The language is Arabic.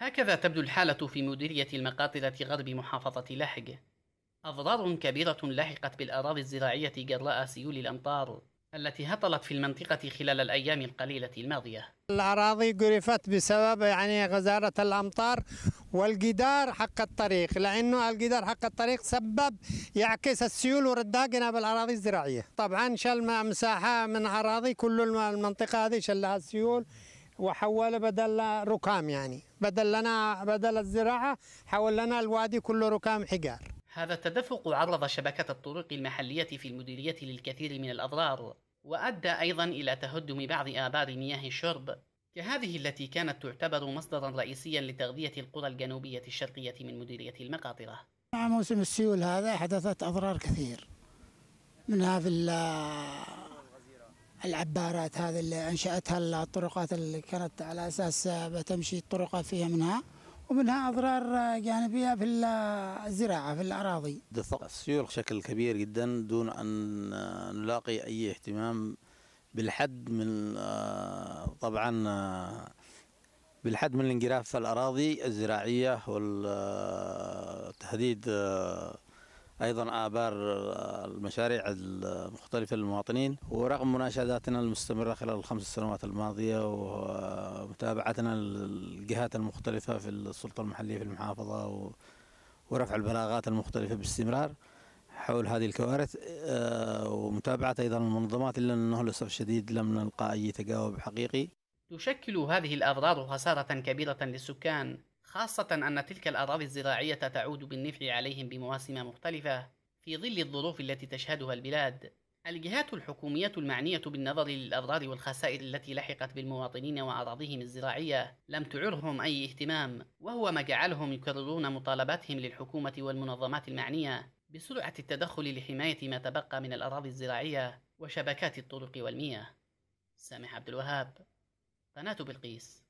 هكذا تبدو الحالة في مديرية المقاطرة غرب محافظة لحج. أضرار كبيرة لحقت بالأراضي الزراعية جراء سيول الأمطار التي هطلت في المنطقة خلال الأيام القليلة الماضية الأراضي قرفت بسبب يعني غزارة الأمطار والجدار حق الطريق لأنه الجدار حق الطريق سبب يعكس السيول ورداقنا بالأراضي الزراعية طبعا شل مساحة من أراضي كل المنطقة هذه شلها السيول وحول بدل ركام يعني بدل لنا بدل الزراعة حول لنا الوادي كله ركام حجار هذا التدفق عرض شبكة الطرق المحلية في المديرية للكثير من الأضرار وأدى أيضا إلى تهدم بعض آبار مياه الشرب كهذه التي كانت تعتبر مصدرا رئيسيا لتغذية القرى الجنوبية الشرقية من مديرية المقاطرة مع موسم السيول هذا حدثت أضرار كثير منها في العبارات هذه اللي انشاتها الطرقات اللي كانت على اساس بتمشي الطرق فيها منها ومنها اضرار جانبيه في الزراعه في الاراضي. السيول بشكل كبير جدا دون ان نلاقي اي اهتمام بالحد من آه، طبعا آه، بالحد من الانجراف في الاراضي الزراعيه والتهديد آه، أيضا آبار المشاريع المختلفة للمواطنين ورغم مناشداتنا المستمرة خلال الخمس سنوات الماضية ومتابعتنا للجهات المختلفة في السلطة المحلية في المحافظة ورفع البلاغات المختلفة باستمرار حول هذه الكوارث آه، ومتابعة أيضا المنظمات إلا أنه للأسف الشديد لم نلقى أي تجاوب حقيقي تشكل هذه الأضرار خسارة كبيرة للسكان خاصة أن تلك الأراضي الزراعية تعود بالنفع عليهم بمواسم مختلفة في ظل الظروف التي تشهدها البلاد. الجهات الحكومية المعنية بالنظر للأضرار والخسائر التي لحقت بالمواطنين وأراضيهم الزراعية لم تعرهم أي اهتمام، وهو ما جعلهم يكررون مطالباتهم للحكومة والمنظمات المعنية بسرعة التدخل لحماية ما تبقى من الأراضي الزراعية وشبكات الطرق والمياه. سامح عبد الوهاب قناة بلقيس